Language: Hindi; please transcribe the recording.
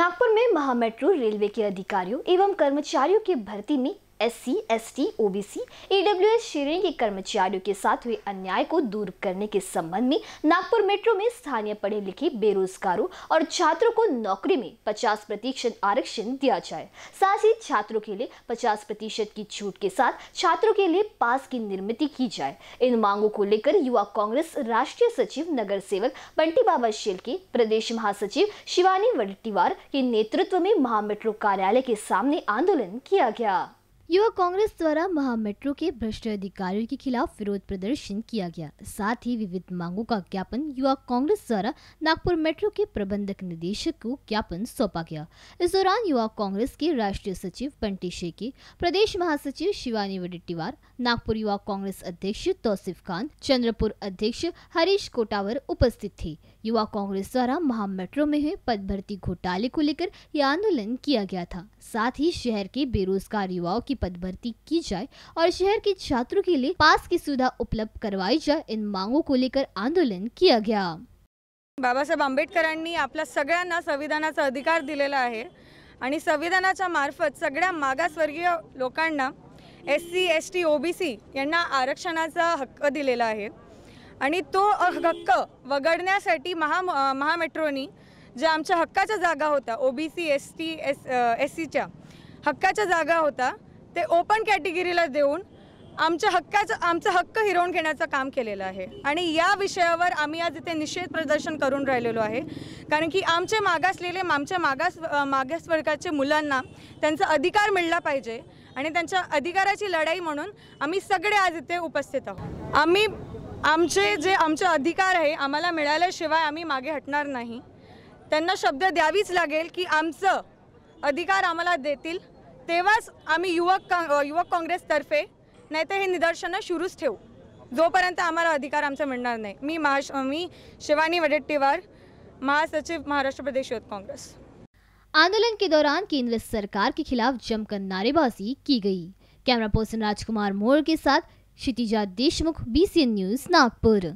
नागपुर में महामेट्रो रेलवे के अधिकारियों एवं कर्मचारियों की भर्ती में एससी, एसटी, ओबीसी, ईडब्ल्यूएस श्रेणी के कर्मचारियों के साथ हुए अन्याय को दूर करने के संबंध में नागपुर मेट्रो में स्थानीय पढ़े लिखे बेरोजगारों और छात्रों को नौकरी में 50 प्रतिशत आरक्षण दिया जाए साथ ही छात्रों के लिए 50 प्रतिशत की छूट के साथ छात्रों के लिए पास की निर्मित की जाए इन मांगों को लेकर युवा कांग्रेस राष्ट्रीय सचिव नगर सेवक बंटी बाबा शेल के प्रदेश महासचिव शिवानी वल्टीवार के नेतृत्व में महामेट्रो कार्यालय के सामने आंदोलन किया गया युवा कांग्रेस द्वारा महामेट्रो के भ्रष्ट अधिकारियों के खिलाफ विरोध प्रदर्शन किया गया साथ ही विविध मांगों का ज्ञापन युवा कांग्रेस द्वारा नागपुर मेट्रो के प्रबंधक निदेशक को ज्ञापन सौंपा गया इस दौरान युवा कांग्रेस के राष्ट्रीय सचिव बंटी शेखी प्रदेश महासचिव शिवानी वडेट्टीवार नागपुर युवा कांग्रेस अध्यक्ष तौसिफ खान चंद्रपुर अध्यक्ष हरीश कोटावर उपस्थित थे युवा कांग्रेस द्वारा महामेट्रो में हुए पद भर्ती घोटाले को लेकर यह आंदोलन किया गया था साथ ही शहर के बेरोजगार युवाओं की पद भर्ती की जाए और शहर के छात्रों के लिए पास की सुविधा उपलब्ध करवाई जाए इन मांगों को लेकर आंदोलन किया गया बाबासाहेब आंबेडकरांनी आपल्या सगळ्यांना संविधानाचा अधिकार दिलेला आहे आणि संविधानाच्या मार्फत सगळ्या मागासवर्गीय लोकांना S C S T O B C यांना आरक्षणाचा हक्क दिलेला आहे आणि तो हक्क वगळण्यासाठी महा महामेट्रोनी जे आमच्या हक्काच्या जागा होता O B C S T S S सीच्या हक्काच्या जागा होता ते ओपन कॅटेगरीला देऊन आमच्या हक्काचं आमचा हक्क हिरवून घेण्याचं काम केलेलं आहे आणि या विषयावर आम्ही आज इथे निषेध प्रदर्शन करून राहिलेलो आहे कारण की आमचे मागासलेले आमच्या मागास मागास मुलांना त्यांचा अधिकार मिळला पाहिजे आणि त्यांच्या अधिकाराची लढाई म्हणून आम्ही सगळे आज इथे उपस्थित आहोत आम्ही आमचे जे आमचे अधिकार आहे आम्हाला मिळाल्याशिवाय आम्ही मागे हटणार नाही त्यांना शब्द द्यावीच लागेल की आमचं अधिकार आम्हाला देतील तेव्हाच आम्ही युवक युवक काँग्रेसतर्फे नाही तर हे निदर्शनं सुरूच जोपर्यंत आम्हाला अधिकार आमचा मिळणार नाही मी महाश मी शिवानी वडेट्टीवार महासचिव महाराष्ट्र प्रदेश युवक कांग्रेस आंदोलन के दौरान केंद्र सरकार के खिलाफ जमकर नारेबाजी की गई कैमरा पर्सन राजकुमार मोर के साथ क्षितिजा देशमुख बीसीएन न्यूज नागपुर